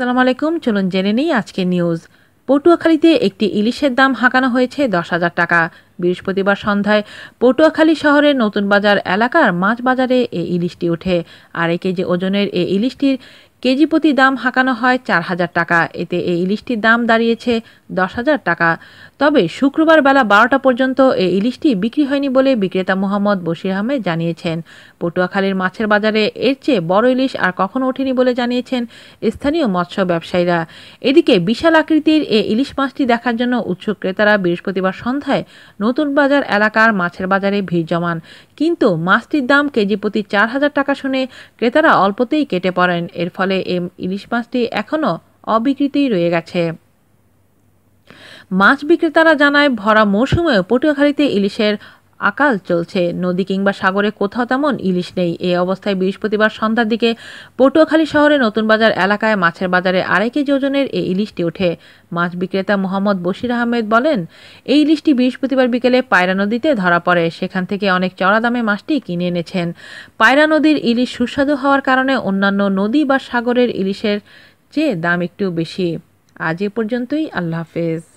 সালাম আলাইকুম চলুন জেনে নিই আজকে নিউজ পটুয়াখালীতে একটি ইলিশের দাম হাঁকানো হয়েছে দশ হাজার টাকা বৃহস্পতিবার সন্ধ্যায় পটুয়াখালী শহরের নতুন বাজার এলাকার মাছ বাজারে এই ইলিশটি ওঠে আড়াই কেজি ওজনের এই ইলিশটির কেজি প্রতি দাম হাঁকানো হয় চার হাজার টাকা এতে এই ইলিশটির দাম দাঁড়িয়েছে দশ হাজার টাকা তবে শুক্রবার বেলা বারোটা পর্যন্ত এই ইলিশটি বিক্রি হয়নি বলে বিক্রেতা মোহাম্মদ বশির আহমেদ জানিয়েছেন পটুয়াখালীর মাছের বাজারে এর চেয়ে বড় ইলিশ আর কখনো ওঠেনি বলে জানিয়েছেন স্থানীয় মৎস্য ব্যবসায়ীরা এদিকে বিশাল আকৃতির এই ইলিশ মাছটি দেখার জন্য উৎসুক ক্রেতারা বৃহস্পতিবার সন্ধ্যায় নতুন বাজার এলাকার মাছের বাজারে ভিড় জমান কিন্তু মাছটির দাম কেজি প্রতি চার হাজার টাকা শুনে ক্রেতারা অল্পতেই কেটে পড়েন এর ফলে ফলে এই ইলিশ মাছটি এখনও অবিকৃতই রয়ে গেছে মাছ বিক্রেতারা জানায় ভরা মৌসুমেও পটুয়াখালীতে ইলিশের আকাল চলছে নদী কিংবা সাগরে কোথাও তেমন ইলিশ নেই এ অবস্থায় বৃহস্পতিবার সন্ধ্যার দিকে পটুয়াখালী শহরে নতুন বাজার এলাকায় মাছের বাজারে আড়াই কেজি ওজনের এই ইলিশটি ওঠে মাছ বিক্রেতা মোহাম্মদ বশির আহমেদ বলেন এই ইলিশটি বৃহস্পতিবার বিকেলে পায়রা নদীতে ধরা পড়ে সেখান থেকে অনেক চড়া দামে মাছটি কিনে এনেছেন পায়রা নদীর ইলিশ সুস্বাদু হওয়ার কারণে অন্যান্য নদী বা সাগরের ইলিশের চেয়ে দাম একটু বেশি আজ এ পর্যন্তই আল্লাহ হাফেজ